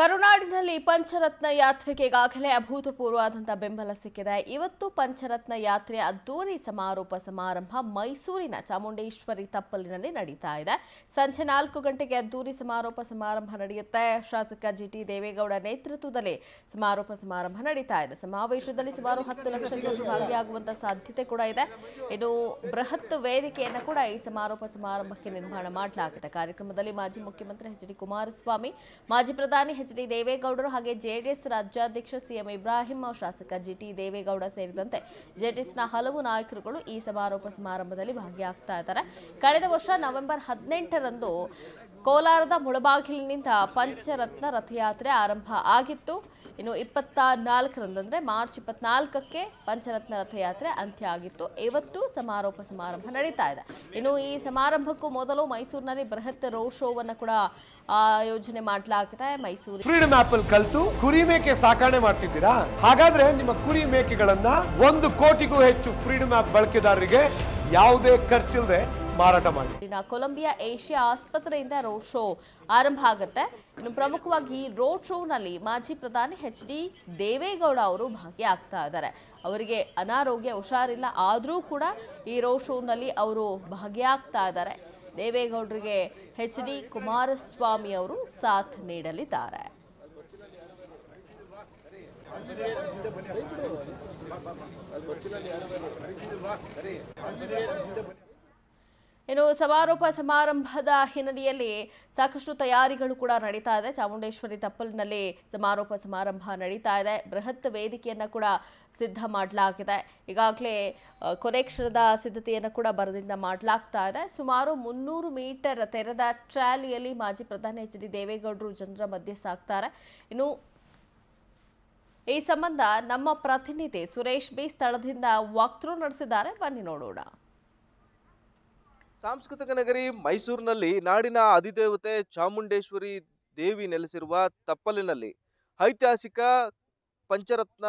ಕರುನಾಡಿನಲ್ಲಿ ಪಂಚರತ್ನ ಯಾತ್ರೆಗೆ ಈಗಾಗಲೇ ಅಭೂತಪೂರ್ವವಾದಂಥ ಬೆಂಬಲ ಸಿಕ್ಕಿದೆ ಇವತ್ತು ಪಂಚರತ್ನ ಯಾತ್ರೆ ಅದ್ದೂರಿ ಸಮಾರೋಪ ಸಮಾರಂಭ ಮೈಸೂರಿನ ಚಾಮುಂಡೇಶ್ವರಿ ತಪ್ಪಲಿನಲ್ಲಿ ನಡೀತಾ ಇದೆ ಸಂಜೆ ನಾಲ್ಕು ಗಂಟೆಗೆ ಅದ್ದೂರಿ ಸಮಾರೋಪ ಸಮಾರಂಭ ನಡೆಯುತ್ತೆ ಶಾಸಕ ಜಿ ಟಿ ದೇವೇಗೌಡ ನೇತೃತ್ವದಲ್ಲಿ ಸಮಾರೋಪ ಸಮಾರಂಭ ನಡೀತಾ ಇದೆ ಸಮಾವೇಶದಲ್ಲಿ ಸುಮಾರು ಹತ್ತು ಲಕ್ಷ ಜನರು ಭಾಗಿಯಾಗುವಂಥ ಸಾಧ್ಯತೆ ಕೂಡ ಇದೆ ಇನ್ನು ಬೃಹತ್ ವೇದಿಕೆಯನ್ನು ಕೂಡ ಈ ಸಮಾರೋಪ ಸಮಾರಂಭಕ್ಕೆ ನಿರ್ಮಾಣ ಮಾಡಲಾಗಿದೆ ಕಾರ್ಯಕ್ರಮದಲ್ಲಿ ಮಾಜಿ ಮುಖ್ಯಮಂತ್ರಿ ಎಚ್ ಡಿ ಕುಮಾರಸ್ವಾಮಿ ಮಾಜಿ ಪ್ರಧಾನಿ ಎಚ್ ದೇವೇಗೌಡರು ಹಾಗೆ ಜೆಡಿಎಸ್ ರಾಜ್ಯಾಧ್ಯಕ್ಷ ಸಿಎಂ ಇಬ್ರಾಹಿಂ ಶಾಸಕ ಜಿಟಿ ದೇವೇಗೌಡ ಸೇರಿದಂತೆ ಜೆಡಿಎಸ್ನ ಹಲವು ನಾಯಕರುಗಳು ಈ ಸಮಾರೋಪ ಸಮಾರಂಭದಲ್ಲಿ ಭಾಗಿಯಾಗ್ತಾ ಇದ್ದಾರೆ ಕಳೆದ ವರ್ಷ ನವೆಂಬರ್ ಹದಿನೆಂಟರಂದು ಕೋಲಾರದ ಮುಳಬಾಗಿಲಿನಿಂದ ಪಂಚರತ್ನ ರಥಯಾತ್ರೆ ಆರಂಭ ಆಗಿತ್ತು ಇನ್ನು ಇಪ್ಪತ್ತ ನಾಲ್ಕರಂದ್ರೆ ಮಾರ್ಚ್ ಇಪ್ಪತ್ನಾಲ್ಕಕ್ಕೆ ಪಂಚರತ್ನ ರಥಯಾತ್ರೆ ಅಂತ್ಯ ಆಗಿತ್ತು ಇವತ್ತು ಸಮಾರೋಪ ಸಮಾರಂಭ ನಡೀತಾ ಇದೆ ಇನ್ನು ಈ ಸಮಾರಂಭಕ್ಕೂ ಮೊದಲು ಮೈಸೂರಿನಲ್ಲಿ ಬೃಹತ್ ರೋಡ್ ಶೋವನ್ನು ಕೂಡ ಆಯೋಜನೆ ಮಾಡಲಾಗಿದೆ ಮೈಸೂರು ಫ್ರೀಡಮ್ ಆಪ್ ಅಲ್ಲಿ ಕಲಿತು ಕುರಿ ಮೇಕೆ ಸಾಕಾಣೆ ಮಾಡ್ತಿದ್ದೀರಾ ಹಾಗಾದ್ರೆ ನಿಮ್ಮ ಕುರಿ ಮೇಕೆಗಳನ್ನ ಒಂದು ಕೋಟಿಗೂ ಹೆಚ್ಚು ಫ್ರೀಡಮ್ ಆಪ್ ಬಳಕೆದಾರರಿಗೆ ಯಾವುದೇ ಖರ್ಚಿಲ್ಲದೆ ಮಾರಾಟ ಮಾಡಿ ಕೊಲಂಬಿಯಾ ಏಷ್ಯಾ ಆಸ್ಪತ್ರೆಯಿಂದ ರೋಡ್ ಶೋ ಆರಂಭ ಆಗುತ್ತೆ ಇನ್ನು ಪ್ರಮುಖವಾಗಿ ಈ ರೋಡ್ ಶೋನಲ್ಲಿ ಮಾಜಿ ಪ್ರಧಾನಿ ಹೆಚ್ ಡಿ ದೇವೇಗೌಡ ಅವರು ಭಾಗಿಯಾಗ್ತಾ ಇದ್ದಾರೆ ಅವರಿಗೆ ಅನಾರೋಗ್ಯ ಹುಷಾರಿಲ್ಲ ಆದರೂ ಕೂಡ ಈ ರೋಡ್ ಶೋನಲ್ಲಿ ಅವರು ಭಾಗಿಯಾಗ್ತಾ ಇದ್ದಾರೆ ದೇವೇಗೌಡರಿಗೆ ಹೆಚ್ ಡಿ ಕುಮಾರಸ್ವಾಮಿ ಅವರು ಸಾಥ್ ನೀಡಲಿದ್ದಾರೆ ಇನ್ನು ಸಮಾರೋಪ ಸಮಾರಂಭದ ಹಿನ್ನೆಲೆಯಲ್ಲಿ ಸಾಕಷ್ಟು ತಯಾರಿಗಳು ಕೂಡ ನಡೀತಾ ಇದೆ ಚಾಮುಂಡೇಶ್ವರಿ ತಪ್ಪಲಿನಲ್ಲಿ ಸಮಾರೋಪ ಸಮಾರಂಭ ನಡೀತಾ ಇದೆ ಬೃಹತ್ ವೇದಿಕೆಯನ್ನು ಕೂಡ ಸಿದ್ಧ ಮಾಡಲಾಗಿದೆ ಈಗಾಗಲೇ ಕೊನೆ ಕ್ಷಣದ ಸಿದ್ಧತೆಯನ್ನು ಕೂಡ ಬರದಿಂದ ಮಾಡಲಾಗ್ತಾ ಇದೆ ಸುಮಾರು ಮುನ್ನೂರು ಮೀಟರ್ ತೆರೆದ ಟ್ರ್ಯಾಲಿಯಲ್ಲಿ ಮಾಜಿ ಪ್ರಧಾನಿ ಎಚ್ ಡಿ ದೇವೇಗೌಡರು ಜನರ ಮಧ್ಯೆ ಸಾಕ್ತಾರೆ ಇನ್ನು ಈ ಸಂಬಂಧ ನಮ್ಮ ಪ್ರತಿನಿಧಿ ಸುರೇಶ್ ಬಿ ಸ್ಥಳದಿಂದ ವಾಕ್ಥ್ರೂ ನಡೆಸಿದ್ದಾರೆ ಬನ್ನಿ ನೋಡೋಣ ಸಾಂಸ್ಕೃತಿಕ ನಗರಿ ಮೈಸೂರಿನಲ್ಲಿ ನಾಡಿನ ಅಧಿದೇವತೆ ಚಾಮುಂಡೇಶ್ವರಿ ದೇವಿ ನೆಲೆಸಿರುವ ತಪ್ಪಲಿನಲ್ಲಿ ಐತಿಹಾಸಿಕ ಪಂಚರತ್ನ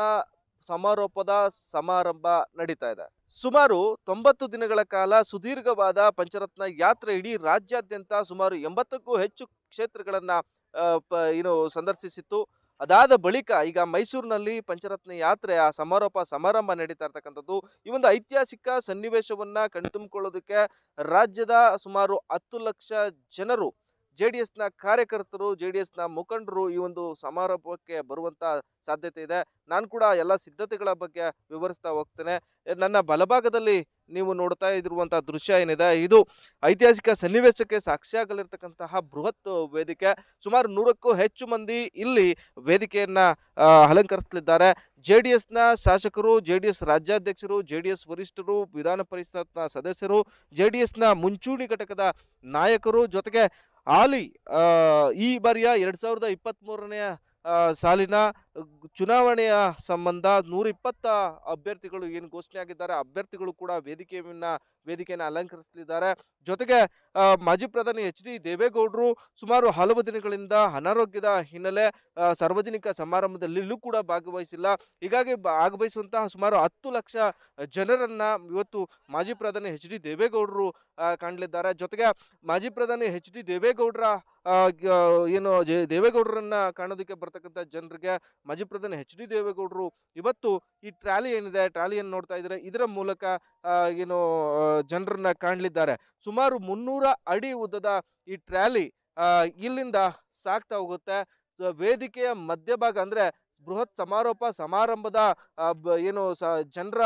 ಸಮಾರೋಪದ ಸಮಾರಂಭ ನಡೀತಾ ಇದೆ ಸುಮಾರು ತೊಂಬತ್ತು ದಿನಗಳ ಕಾಲ ಸುದೀರ್ಘವಾದ ಪಂಚರತ್ನ ಯಾತ್ರೆ ಇಡೀ ರಾಜ್ಯಾದ್ಯಂತ ಸುಮಾರು ಎಂಬತ್ತಕ್ಕೂ ಹೆಚ್ಚು ಕ್ಷೇತ್ರಗಳನ್ನು ಏನು ಸಂದರ್ಶಿಸಿತ್ತು ಅದಾದ ಬಳಿಕ ಈಗ ಮೈಸೂರಿನಲ್ಲಿ ಪಂಚರತ್ನ ಯಾತ್ರೆ ಆ ಸಮಾರೋಪ ಸಮಾರಂಭ ನಡೀತಾ ಇರ್ತಕ್ಕಂಥದ್ದು ಈ ಒಂದು ಐತಿಹಾಸಿಕ ಸನ್ನಿವೇಶವನ್ನ ಕಣ್ತುಂಬಿಕೊಳ್ಳೋದಕ್ಕೆ ರಾಜ್ಯದ ಸುಮಾರು ಹತ್ತು ಲಕ್ಷ ಜನರು ಜೆ ಡಿ ಎಸ್ನ ಕಾರ್ಯಕರ್ತರು ಜೆ ಡಿ ಎಸ್ನ ಮುಖಂಡರು ಈ ಒಂದು ಸಮಾರಂಭಕ್ಕೆ ಬರುವಂಥ ಸಾಧ್ಯತೆ ಇದೆ ನಾನು ಕೂಡ ಎಲ್ಲ ಸಿದ್ಧತೆಗಳ ಬಗ್ಗೆ ವಿವರಿಸ್ತಾ ಹೋಗ್ತೇನೆ ನನ್ನ ಬಲಭಾಗದಲ್ಲಿ ನೀವು ನೋಡ್ತಾ ಇದಿರುವಂಥ ದೃಶ್ಯ ಏನಿದೆ ಇದು ಐತಿಹಾಸಿಕ ಸನ್ನಿವೇಶಕ್ಕೆ ಸಾಕ್ಷಿಯಾಗಲಿರ್ತಕ್ಕಂತಹ ಬೃಹತ್ ವೇದಿಕೆ ಸುಮಾರು ನೂರಕ್ಕೂ ಹೆಚ್ಚು ಮಂದಿ ಇಲ್ಲಿ ವೇದಿಕೆಯನ್ನು ಅಲಂಕರಿಸಲಿದ್ದಾರೆ ಜೆ ಡಿ ಎಸ್ನ ಶಾಸಕರು ಜೆ ಡಿ ಎಸ್ ರಾಜ್ಯಾಧ್ಯಕ್ಷರು ಜೆ ಡಿ ಎಸ್ ವರಿಷ್ಠರು ವಿಧಾನ ಪರಿಷತ್ನ ಸದಸ್ಯರು ಜೆ ಡಿ ಎಸ್ನ ಮುಂಚೂಣಿ ಘಟಕದ ನಾಯಕರು ಜೊತೆಗೆ ಆಲಿ ಈ ಬಾರಿಯ ಎರಡು ಸಾವಿರದ ಮೂರನೆಯ ಸಾಲಿನ ಚುನಾವಣೆಯ ಸಂಬಂಧ ಇಪ್ಪತ್ತ ಅಭ್ಯರ್ಥಿಗಳು ಏನು ಘೋಷಣೆ ಆಗಿದ್ದಾರೆ ಅಭ್ಯರ್ಥಿಗಳು ಕೂಡ ವೇದಿಕೆಯನ್ನ ವೇದಿಕೆಯನ್ನು ಅಲಂಕರಿಸಲಿದ್ದಾರೆ ಜೊತೆಗೆ ಮಾಜಿ ಪ್ರಧಾನಿ ಎಚ್ ಡಿ ದೇವೇಗೌಡರು ಸುಮಾರು ಹಲವು ದಿನಗಳಿಂದ ಅನಾರೋಗ್ಯದ ಹಿನ್ನೆಲೆ ಸಾರ್ವಜನಿಕ ಸಮಾರಂಭದಲ್ಲಿಲ್ಲೂ ಕೂಡ ಭಾಗವಹಿಸಿಲ್ಲ ಹೀಗಾಗಿ ಭಾಗವಹಿಸುವಂತಹ ಸುಮಾರು ಹತ್ತು ಲಕ್ಷ ಜನರನ್ನ ಇವತ್ತು ಮಾಜಿ ಪ್ರಧಾನಿ ಎಚ್ ಡಿ ದೇವೇಗೌಡರು ಕಾಣಲಿದ್ದಾರೆ ಜೊತೆಗೆ ಮಾಜಿ ಪ್ರಧಾನಿ ಎಚ್ ಡಿ ದೇವೇಗೌಡರ ಏನು ದೇವೇಗೌಡರನ್ನ ಕಾಣೋದಕ್ಕೆ ಬರ್ತಕ್ಕಂಥ ಜನರಿಗೆ ಮಾಜಿ ಪ್ರಧಾನಿ ಎಚ್ ಡಿ ದೇವೇಗೌಡರು ಇವತ್ತು ಈ ಟ್ರಾಲಿ ಏನಿದೆ ಟ್ರಾಲಿಯನ್ನು ನೋಡ್ತಾ ಇದ್ದಾರೆ ಇದರ ಮೂಲಕ ಏನು ಜನರನ್ನ ಕಾಣಲಿದ್ದಾರೆ ಸುಮಾರು ಮುನ್ನೂರ ಅಡಿ ಉದ್ದದ ಈ ಟ್ರಾಲಿ ಇಲ್ಲಿಂದ ಸಾಕ್ತಾ ಹೋಗುತ್ತೆ ವೇದಿಕೆಯ ಮಧ್ಯಭಾಗ ಅಂದರೆ ಬೃಹತ್ ಸಮಾರೋಪ ಸಮಾರಂಭದ ಏನು ಸ ಜನರ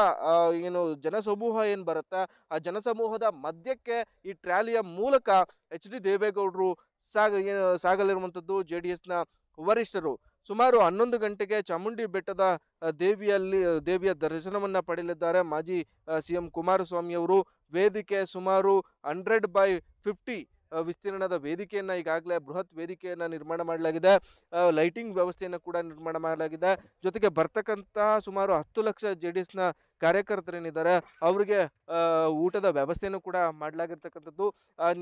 ಏನು ಜನಸಮೂಹ ಏನು ಬರುತ್ತೆ ಆ ಜನಸಮೂಹದ ಮಧ್ಯಕ್ಕೆ ಈ ಟ್ರ್ಯಾಲಿಯ ಮೂಲಕ ಎಚ್ ಡಿ ದೇವೇಗೌಡರು ಸಾಗ ಸಾಗಲಿರುವಂಥದ್ದು ಜೆ ಡಿ ಎಸ್ನ ವರಿಷ್ಠರು ಸುಮಾರು ಹನ್ನೊಂದು ಗಂಟೆಗೆ ಚಾಮುಂಡಿ ಬೆಟ್ಟದ ದೇವಿಯಲ್ಲಿ ದೇವಿಯ ದರ್ಶನವನ್ನು ಪಡೆಯಲಿದ್ದಾರೆ ಮಾಜಿ ಸಿ ಎಂ ಕುಮಾರಸ್ವಾಮಿಯವರು ವೇದಿಕೆ ಸುಮಾರು ಹಂಡ್ರೆಡ್ ಬೈ ಫಿಫ್ಟಿ ವಿಸ್ತೀರ್ಣದ ವೇದಿಕೆಯನ್ನು ಈಗಾಗಲೇ ಬೃಹತ್ ವೇದಿಕೆಯನ್ನು ನಿರ್ಮಾಣ ಮಾಡಲಾಗಿದೆ ಲೈಟಿಂಗ್ ವ್ಯವಸ್ಥೆಯನ್ನು ಕೂಡ ನಿರ್ಮಾಣ ಮಾಡಲಾಗಿದೆ ಜೊತೆಗೆ ಬರ್ತಕ್ಕಂತಹ ಸುಮಾರು ಹತ್ತು ಲಕ್ಷ ಜೆ ಡಿ ಎಸ್ನ ಕಾರ್ಯಕರ್ತರೇನಿದ್ದಾರೆ ಅವರಿಗೆ ಊಟದ ವ್ಯವಸ್ಥೆಯನ್ನು ಕೂಡ ಮಾಡಲಾಗಿರ್ತಕ್ಕಂಥದ್ದು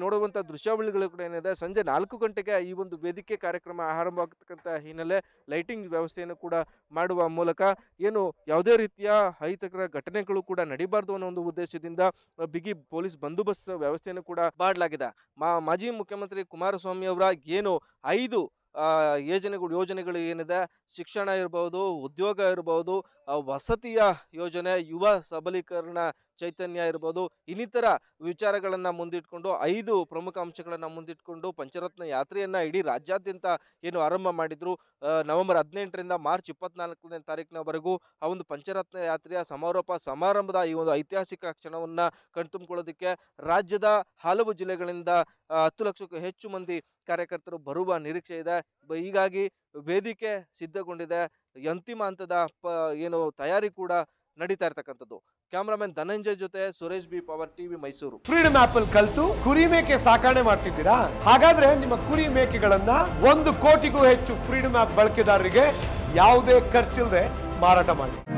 ನೋಡುವಂಥ ದೃಶ್ಯಾವಳಿಗಳು ಕೂಡ ಏನಿದೆ ಸಂಜೆ ನಾಲ್ಕು ಗಂಟೆಗೆ ಈ ಒಂದು ವೇದಿಕೆ ಕಾರ್ಯಕ್ರಮ ಆರಂಭ ಆಗ್ತಕ್ಕಂಥ ಹಿನ್ನೆಲೆ ಲೈಟಿಂಗ್ ವ್ಯವಸ್ಥೆಯನ್ನು ಕೂಡ ಮಾಡುವ ಮೂಲಕ ಏನು ಯಾವುದೇ ರೀತಿಯ ಅಹಿತಕರ ಘಟನೆಗಳು ಕೂಡ ನಡೀಬಾರ್ದು ಅನ್ನೋ ಒಂದು ಉದ್ದೇಶದಿಂದ ಬಿಗಿ ಪೊಲೀಸ್ ಬಂದೋಬಸ್ತ್ ವ್ಯವಸ್ಥೆಯನ್ನು ಕೂಡ ಮಾಡಲಾಗಿದೆ ಮಾಜಿ ಮುಖ್ಯಮಂತ್ರಿ ಕುಮಾರಸ್ವಾಮಿ ಅವರ ಏನು ಐದು ಯೋಜನೆಗಳು ಯೋಜನೆಗಳು ಏನಿದೆ ಶಿಕ್ಷಣ ಇರ್ಬೋದು ಉದ್ಯೋಗ ಇರ್ಬೋದು ವಸತಿಯ ಯೋಜನೆ ಯುವ ಸಬಲೀಕರಣ ಚೈತನ್ಯ ಇರ್ಬೋದು ಇನ್ನಿತರ ವಿಚಾರಗಳನ್ನು ಮುಂದಿಟ್ಕೊಂಡು ಐದು ಪ್ರಮುಖ ಅಂಶಗಳನ್ನು ಮುಂದಿಟ್ಕೊಂಡು ಪಂಚರತ್ನ ಯಾತ್ರೆಯನ್ನು ಇಡೀ ರಾಜ್ಯಾದ್ಯಂತ ಏನು ಆರಂಭ ಮಾಡಿದ್ರು ನವೆಂಬರ್ ಹದಿನೆಂಟರಿಂದ ಮಾರ್ಚ್ ಇಪ್ಪತ್ನಾಲ್ಕನೇ ತಾರೀಕಿನವರೆಗೂ ಆ ಒಂದು ಪಂಚರತ್ನ ಯಾತ್ರೆಯ ಸಮಾರೋಪ ಸಮಾರಂಭದ ಈ ಒಂದು ಐತಿಹಾಸಿಕ ಕ್ಷಣವನ್ನು ಕಣ್ತುಂಬಿಕೊಳ್ಳೋದಕ್ಕೆ ರಾಜ್ಯದ ಹಲವು ಜಿಲ್ಲೆಗಳಿಂದ ಹತ್ತು ಲಕ್ಷಕ್ಕೂ ಹೆಚ್ಚು ಮಂದಿ ಕಾರ್ಯಕರ್ತರು ಬರುವ ನಿರೀಕ್ಷೆ ಇದೆ ಹೀಗಾಗಿ ವೇದಿಕೆ ಸಿದ್ಧಗೊಂಡಿದೆ ಅಂತಿಮ ಹಂತದ ಪ ಏನು ತಯಾರಿ ಕೂಡ ನಡೀತಾ ಇರ್ತಕ್ಕಂಥದ್ದು ಕ್ಯಾಮ್ರಾಮನ್ ಧನಂಜಯ ಜೊತೆ Suresh B power TV Mysuru freedom app ಅಲ್ಲಿ ಕಲಿತು ಕುರಿ ಮೇಕೆ ಸಾಕಾಣೆ ಮಾಡ್ತಿದ್ದೀರಾ ಹಾಗಾದ್ರೆ ನಿಮ್ಮ ಕುರಿ ಮೇಕೆಗಳನ್ನ ಒಂದು ಕೋಟಿಗೂ ಹೆಚ್ಚು ಫ್ರೀಡಮ್ ಆಪ್ ಬಳಕೆದಾರರಿಗೆ ಯಾವುದೇ ಖರ್ಚಿಲ್ಲದೆ ಮಾರಾಟ ಮಾಡಿ